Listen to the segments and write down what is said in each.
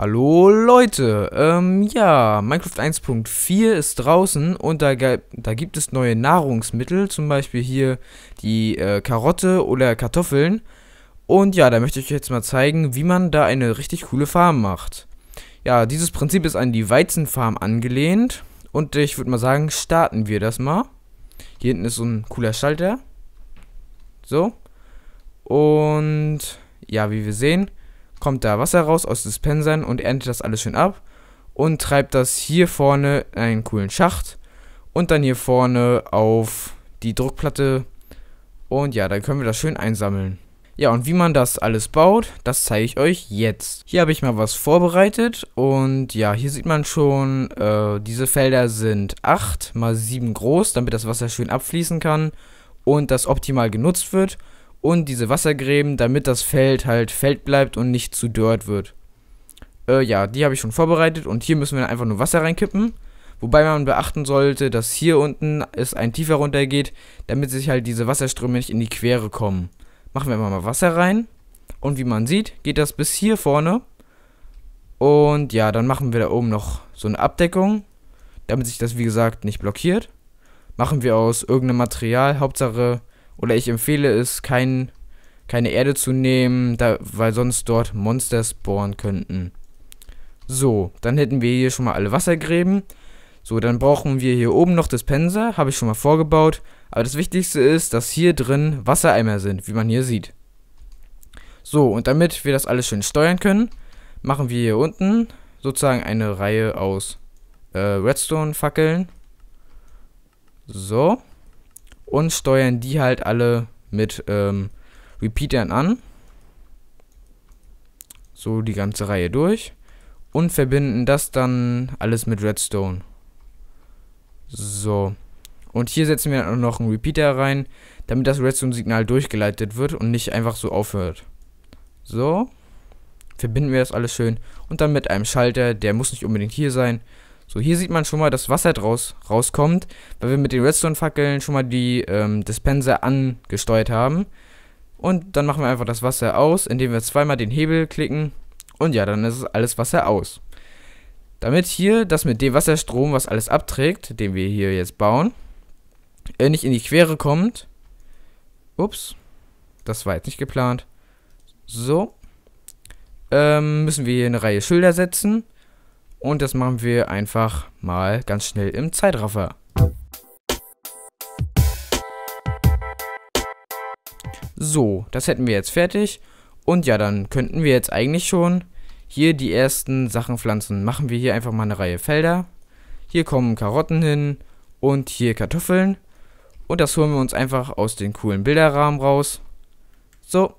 Hallo Leute, ähm, ja, Minecraft 1.4 ist draußen und da, da, gibt es neue Nahrungsmittel, zum Beispiel hier die äh, Karotte oder Kartoffeln. Und ja, da möchte ich euch jetzt mal zeigen, wie man da eine richtig coole Farm macht. Ja, dieses Prinzip ist an die Weizenfarm angelehnt und ich würde mal sagen, starten wir das mal. Hier hinten ist so ein cooler Schalter. So. Und ja, wie wir sehen, kommt da Wasser raus aus Dispensern und erntet das alles schön ab und treibt das hier vorne in einen coolen Schacht und dann hier vorne auf die Druckplatte. Und ja, dann können wir das schön einsammeln. Ja, und wie man das alles baut, das zeige ich euch jetzt. Hier habe ich mal was vorbereitet und ja, hier sieht man schon, äh, diese Felder sind 8 mal 7 groß, damit das Wasser schön abfließen kann und das optimal genutzt wird und diese Wassergräben, damit das Feld halt Feld bleibt und nicht zu dirt wird. Äh, ja, die habe ich schon vorbereitet und hier müssen wir einfach nur Wasser reinkippen. Wobei man beachten sollte, dass hier unten es ein tiefer runtergeht, damit sich halt diese Wasserströme nicht in die Quere kommen. Machen wir immer mal Wasser rein. Und wie man sieht, geht das bis hier vorne. Und ja, dann machen wir da oben noch so eine Abdeckung, damit sich das wie gesagt nicht blockiert. Machen wir aus irgendeinem Material, Hauptsache oder ich empfehle es, kein, keine Erde zu nehmen, da, weil sonst dort Monster spawnen könnten. So, dann hätten wir hier schon mal alle Wassergräben. So, dann brauchen wir hier oben noch Dispenser, habe ich schon mal vorgebaut. Aber das Wichtigste ist, dass hier drin Wassereimer sind, wie man hier sieht. So, und damit wir das alles schön steuern können, machen wir hier unten sozusagen eine Reihe aus äh, Redstone-Fackeln. So und steuern die halt alle mit ähm, Repeatern an. So die ganze Reihe durch. Und verbinden das dann alles mit Redstone. So. Und hier setzen wir dann noch einen Repeater rein, damit das Redstone-Signal durchgeleitet wird und nicht einfach so aufhört. So. Verbinden wir das alles schön. Und dann mit einem Schalter, der muss nicht unbedingt hier sein, so, hier sieht man schon mal, dass Wasser draus rauskommt, weil wir mit den Redstone-Fackeln schon mal die ähm, Dispenser angesteuert haben. Und dann machen wir einfach das Wasser aus, indem wir zweimal den Hebel klicken. Und ja, dann ist alles Wasser aus. Damit hier das mit dem Wasserstrom, was alles abträgt, den wir hier jetzt bauen, äh, nicht in die Quere kommt. Ups, das war jetzt nicht geplant. So, ähm, müssen wir hier eine Reihe Schilder setzen. Und das machen wir einfach mal ganz schnell im Zeitraffer. So, das hätten wir jetzt fertig. Und ja, dann könnten wir jetzt eigentlich schon hier die ersten Sachen pflanzen. Machen wir hier einfach mal eine Reihe Felder. Hier kommen Karotten hin und hier Kartoffeln. Und das holen wir uns einfach aus den coolen Bilderrahmen raus. So.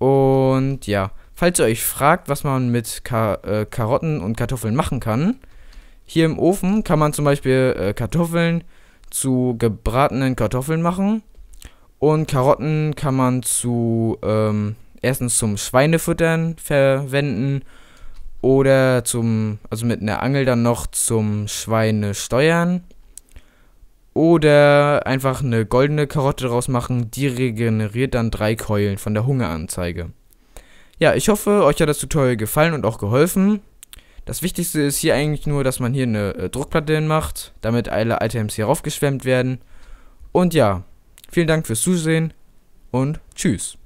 Und ja, Falls ihr euch fragt, was man mit Ka äh, Karotten und Kartoffeln machen kann, hier im Ofen kann man zum Beispiel äh, Kartoffeln zu gebratenen Kartoffeln machen. Und Karotten kann man zu ähm, erstens zum Schweinefüttern verwenden oder zum, also mit einer Angel dann noch zum Schweine steuern. Oder einfach eine goldene Karotte draus machen, die regeneriert dann drei Keulen von der Hungeranzeige. Ja, ich hoffe, euch hat das Tutorial gefallen und auch geholfen. Das Wichtigste ist hier eigentlich nur, dass man hier eine äh, Druckplatte hin macht, damit alle Items hier raufgeschwemmt werden. Und ja, vielen Dank fürs Zusehen und tschüss.